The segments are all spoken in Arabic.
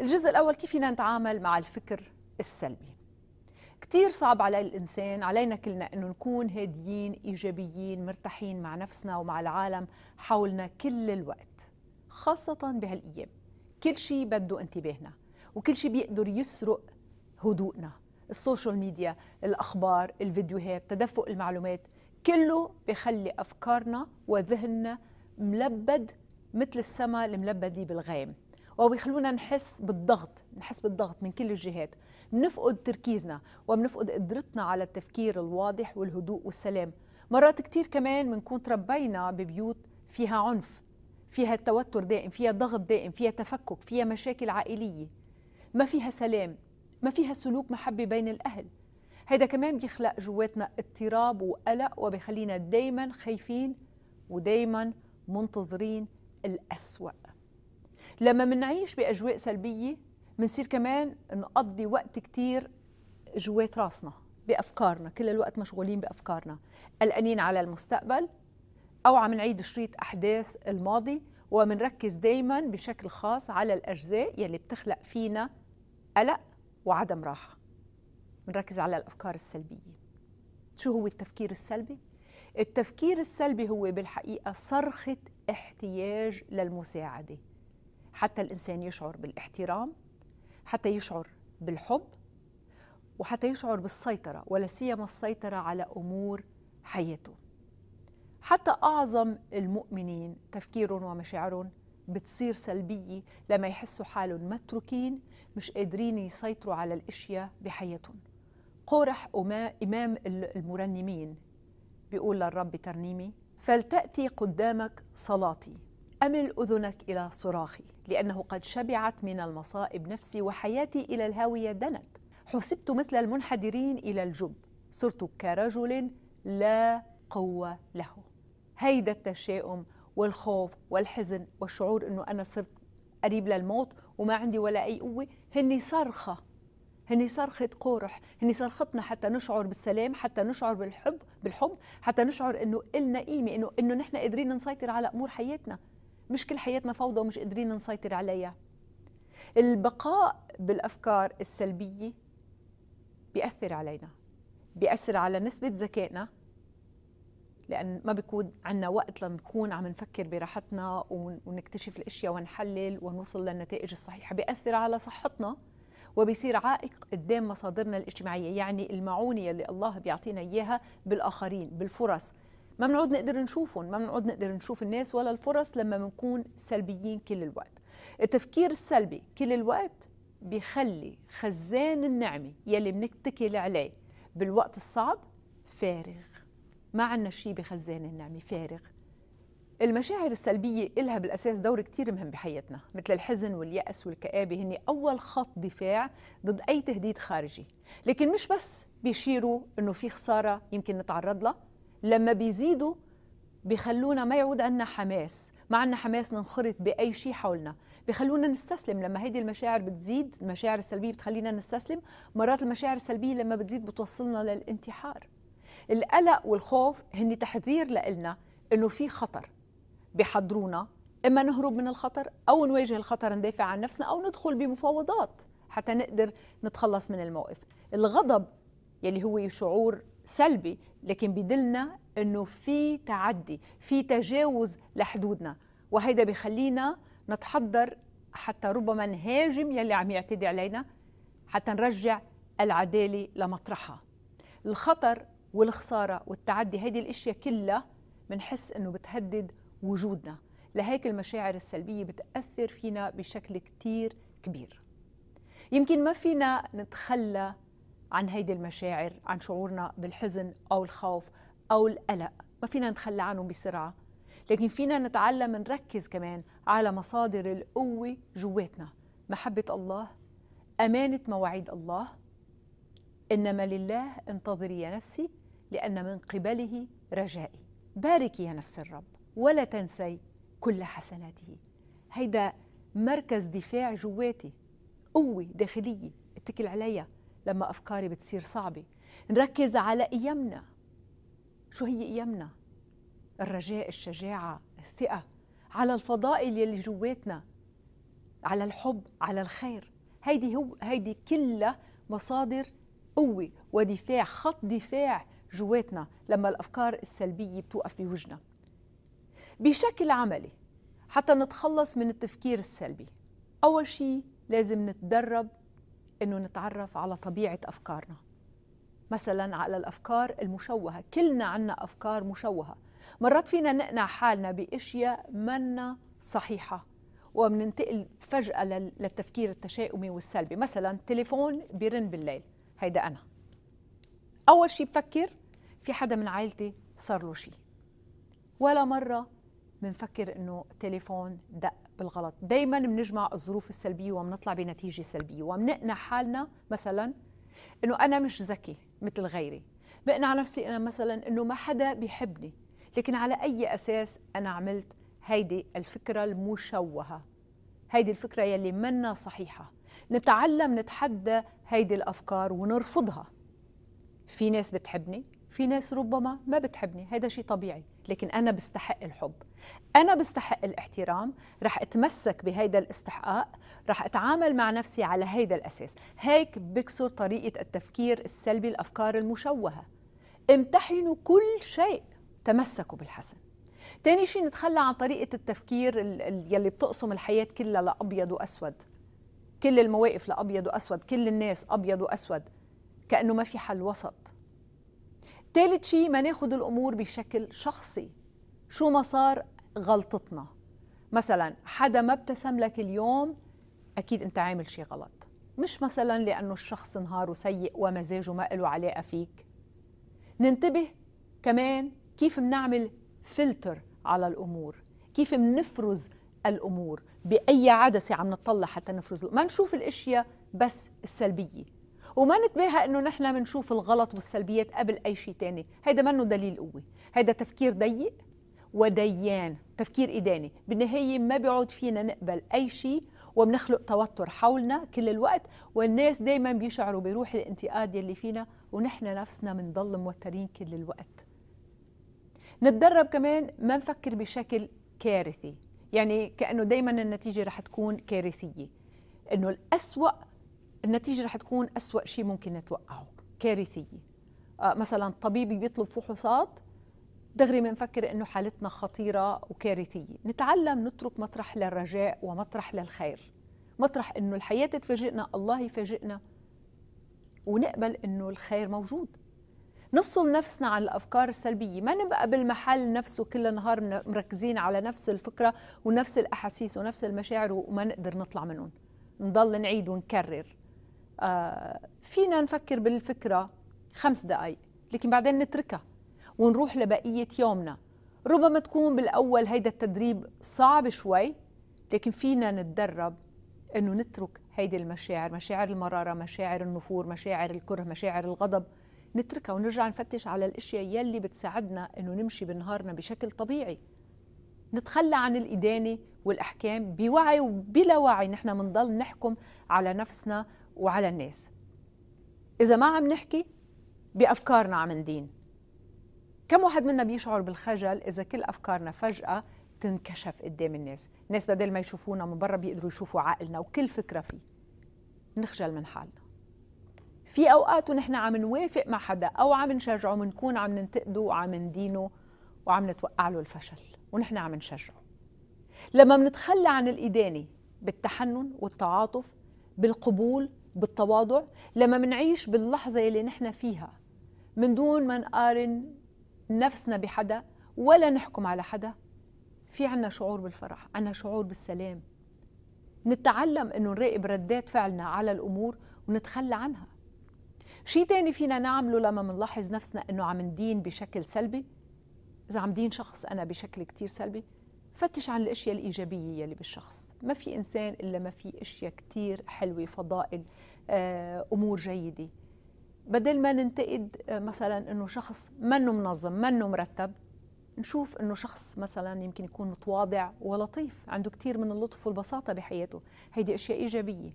الجزء الأول كيف فينا نتعامل مع الفكر السلبي كتير صعب على الإنسان علينا كلنا أنه نكون هاديين إيجابيين مرتاحين مع نفسنا ومع العالم حولنا كل الوقت خاصة بهالأيام كل شيء بده انتباهنا وكل شيء بيقدر يسرق هدوءنا السوشيال ميديا الأخبار الفيديوهات تدفق المعلومات كله بخلي أفكارنا وذهننا ملبد مثل السما الملبدة بالغيم وبيخلونا نحس بالضغط نحس بالضغط من كل الجهات بنفقد تركيزنا وبنفقد قدرتنا على التفكير الواضح والهدوء والسلام مرات كتير كمان بنكون تربينا ببيوت فيها عنف فيها التوتر دائم فيها ضغط دائم فيها تفكك فيها مشاكل عائلية ما فيها سلام ما فيها سلوك محبة بين الأهل هيدا كمان بيخلق جواتنا اضطراب وقلق وبيخلينا دايما خايفين ودايما منتظرين الأسوأ لما منعيش بأجواء سلبية منصير كمان نقضي وقت كتير جوات راسنا بأفكارنا كل الوقت مشغولين بأفكارنا قلقانين على المستقبل أو عم نعيد شريط أحداث الماضي ومنركز دايما بشكل خاص على الأجزاء يلي بتخلق فينا قلق وعدم راحة منركز على الأفكار السلبية شو هو التفكير السلبي؟ التفكير السلبي هو بالحقيقة صرخة احتياج للمساعدة حتى الانسان يشعر بالاحترام حتى يشعر بالحب وحتى يشعر بالسيطره ولا سيما السيطره على امور حياته حتى اعظم المؤمنين تفكيرهم ومشاعرهم بتصير سلبيه لما يحسوا حالهم متروكين مش قادرين يسيطروا على الاشياء بحياتهم قرح امام المرنمين بيقول للرب ترنيمي فلتاتي قدامك صلاتي أمل أذنك إلى صراخي لأنه قد شبعت من المصائب نفسي وحياتي إلى الهاوية دنت حسبت مثل المنحدرين إلى الجب صرت كرجل لا قوة له هيدا التشاؤم والخوف والحزن والشعور أنه أنا صرت قريب للموت وما عندي ولا أي قوة هني صرخة هني صرخة قورح هني صرختنا حتى نشعر بالسلام حتى نشعر بالحب بالحب حتى نشعر انه إلنا قيمة انه انه نحن قادرين نسيطر على امور حياتنا مش كل حياتنا فوضى ومش قادرين نسيطر عليها البقاء بالافكار السلبيه بياثر علينا بياثر على نسبه ذكائنا لان ما بيكون عندنا وقت لنكون عم نفكر براحتنا ونكتشف الاشياء ونحلل ونوصل للنتائج الصحيحه بياثر على صحتنا وبيصير عائق قدام مصادرنا الاجتماعيه يعني المعونه اللي الله بيعطينا اياها بالاخرين بالفرص ما بنعود نقدر نشوفهم ما بنعود نقدر نشوف الناس ولا الفرص لما بنكون سلبيين كل الوقت التفكير السلبي كل الوقت بيخلي خزان النعمة يلي بنتكل عليه بالوقت الصعب فارغ ما عنا شيء بخزان النعمة فارغ المشاعر السلبية إلها بالأساس دور كتير مهم بحياتنا مثل الحزن واليأس والكآبة هن أول خط دفاع ضد أي تهديد خارجي لكن مش بس بيشيروا أنه في خسارة يمكن نتعرض لها لما بيزيدوا بيخلونا ما يعود عنا حماس ما عنا حماس ننخرط بأي شيء حولنا بيخلونا نستسلم لما هيدي المشاعر بتزيد المشاعر السلبية بتخلينا نستسلم مرات المشاعر السلبية لما بتزيد بتوصلنا للانتحار القلق والخوف هن تحذير لإلنا إنه في خطر بيحضرونا إما نهرب من الخطر أو نواجه الخطر ندافع عن نفسنا أو ندخل بمفاوضات حتى نقدر نتخلص من الموقف الغضب يلي هو شعور سلبي لكن بدلنا انه في تعدي في تجاوز لحدودنا وهيدا بخلينا نتحضر حتى ربما نهاجم يلي عم يعتدي علينا حتى نرجع العدالة لمطرحها الخطر والخسارة والتعدي هيدي الأشياء كلها بنحس أنه بتهدد وجودنا لهيك المشاعر السلبية بتأثر فينا بشكل كتير كبير يمكن ما فينا نتخلى عن هيدي المشاعر عن شعورنا بالحزن أو الخوف أو القلق ما فينا نتخلى عنهم بسرعة لكن فينا نتعلم نركز كمان على مصادر القوة جواتنا محبة الله أمانة مواعيد الله إنما لله انتظري يا نفسي لأن من قبله رجائي باركي يا نفس الرب ولا تنسي كل حسناته هيدا مركز دفاع جواتي قوة داخلية اتكل عليها لما أفكاري بتصير صعبة نركز على قيمنا شو هي قيمنا الرجاء الشجاعة الثقة على الفضائل يلي جواتنا على الحب على الخير هيدي هو هيدي كلها مصادر قوة ودفاع خط دفاع جواتنا لما الأفكار السلبية بتوقف بوجنا بشكل عملي حتى نتخلص من التفكير السلبي أول شيء لازم نتدرب انه نتعرف على طبيعه افكارنا مثلا على الافكار المشوهه كلنا عنا افكار مشوهه مرات فينا نقنع حالنا باشياء منا صحيحه وبننتقل فجاه للتفكير التشاؤمي والسلبي مثلا تليفون بيرن بالليل هيدا انا اول شيء بفكر في حدا من عائلتي صار له شيء ولا مره بنفكر انه تليفون دق بالغلط دائما بنجمع الظروف السلبيه وبنطلع بنتيجه سلبيه وبنقنع حالنا مثلا انه انا مش ذكي مثل غيري بقنع نفسي انا مثلا انه ما حدا بيحبني لكن على اي اساس انا عملت هيدي الفكره المشوهه هيدي الفكره يلي منا صحيحه نتعلم نتحدى هيدي الافكار ونرفضها في ناس بتحبني في ناس ربما ما بتحبني هذا شيء طبيعي لكن أنا بستحق الحب أنا بستحق الاحترام رح أتمسك بهيدا الاستحقاق رح أتعامل مع نفسي على هيدا الأساس هيك بكسر طريقة التفكير السلبي الأفكار المشوهة امتحنوا كل شيء تمسكوا بالحسن تاني شيء نتخلى عن طريقة التفكير يلي بتقسم الحياة كلها لأبيض وأسود كل المواقف لأبيض وأسود كل الناس أبيض وأسود كأنه ما في حل وسط تالت شيء ما ناخد الأمور بشكل شخصي شو ما صار غلطتنا مثلا حدا ما ابتسم لك اليوم أكيد أنت عامل شيء غلط مش مثلا لأنه الشخص نهاره سيء ومزاجه ما له علاقة فيك ننتبه كمان كيف منعمل فلتر على الأمور كيف منفرز الأمور بأي عدسة عم نطلع حتى نفرز ما نشوف الأشياء بس السلبية وما نتباهى انه نحن بنشوف الغلط والسلبيات قبل اي شيء تاني هيدا منه دليل قوه هيدا تفكير ضيق وديان تفكير إداني بالنهاية ما بيعود فينا نقبل أي شيء وبنخلق توتر حولنا كل الوقت والناس دايما بيشعروا بروح الانتقاد يلي فينا ونحن نفسنا بنضل موترين كل الوقت نتدرب كمان ما نفكر بشكل كارثي يعني كأنه دايما النتيجة رح تكون كارثية إنه الأسوأ النتيجه رح تكون أسوأ شيء ممكن نتوقعه كارثيه آه، مثلا طبيب بيطلب فحوصات دغري بنفكر انه حالتنا خطيره وكارثيه نتعلم نترك مطرح للرجاء ومطرح للخير مطرح انه الحياه تفاجئنا الله يفاجئنا ونقبل انه الخير موجود نفصل نفسنا عن الافكار السلبيه ما نبقى بالمحل نفسه كل نهار مركزين على نفس الفكره ونفس الاحاسيس ونفس المشاعر وما نقدر نطلع منهم نضل نعيد ونكرر آه، فينا نفكر بالفكرة خمس دقايق لكن بعدين نتركها ونروح لبقية يومنا ربما تكون بالأول هيدا التدريب صعب شوي لكن فينا نتدرب أنه نترك هيدي المشاعر مشاعر المرارة مشاعر النفور مشاعر الكره مشاعر الغضب نتركها ونرجع نفتش على الأشياء يلي بتساعدنا أنه نمشي بنهارنا بشكل طبيعي نتخلى عن الإدانة والأحكام بوعي وبلا وعي نحن منضل نحكم على نفسنا وعلى الناس إذا ما عم نحكي بأفكارنا عم ندين كم واحد منا بيشعر بالخجل إذا كل أفكارنا فجأة تنكشف قدام الناس الناس بدل ما يشوفونا من برا بيقدروا يشوفوا عقلنا وكل فكرة فيه نخجل من حالنا في أوقات ونحن عم نوافق مع حدا أو عم نشجعه بنكون عم ننتقده وعم ندينه وعم نتوقع له الفشل ونحن عم نشجعه لما منتخلى عن الإدانة بالتحنن والتعاطف بالقبول بالتواضع لما منعيش باللحظة اللي نحن فيها من دون ما نقارن نفسنا بحدا ولا نحكم على حدا في عنا شعور بالفرح عنا شعور بالسلام نتعلم أنه نراقب ردات فعلنا على الأمور ونتخلى عنها شيء تاني فينا نعمله لما منلاحظ نفسنا أنه عم ندين بشكل سلبي إذا عم دين شخص أنا بشكل كتير سلبي فتش عن الاشياء الايجابيه يلي بالشخص ما في انسان الا ما في اشياء كثير حلوه فضائل آه، امور جيده بدل ما ننتقد آه، مثلا انه شخص منه منظم منه مرتب نشوف انه شخص مثلا يمكن يكون متواضع ولطيف عنده كثير من اللطف والبساطه بحياته هيدي اشياء ايجابيه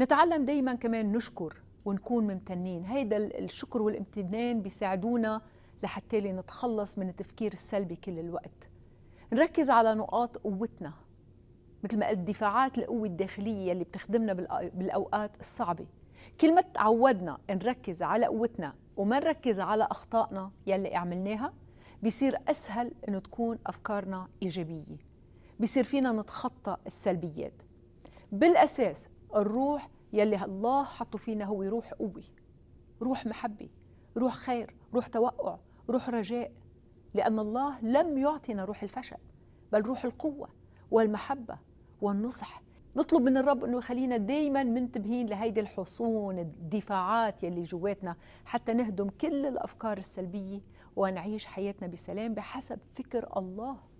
نتعلم دائما كمان نشكر ونكون ممتنين هيدا الشكر والامتنان بيساعدونا لحتى نتخلص من التفكير السلبي كل الوقت نركز على نقاط قوتنا مثل ما قلت دفاعات القوة الداخلية اللي بتخدمنا بالأوقات الصعبة كل ما تعودنا نركز على قوتنا وما نركز على أخطائنا يلي عملناها بيصير أسهل إنه تكون أفكارنا إيجابية بيصير فينا نتخطى السلبيات بالأساس الروح يلي الله حطه فينا هو روح قوة روح محبة روح خير روح توقع روح رجاء لأن الله لم يعطنا روح الفشل بل روح القوة والمحبة والنصح نطلب من الرب انه يخلينا دايما منتبهين لهيدي الحصون الدفاعات يلي جواتنا حتى نهدم كل الافكار السلبيه ونعيش حياتنا بسلام بحسب فكر الله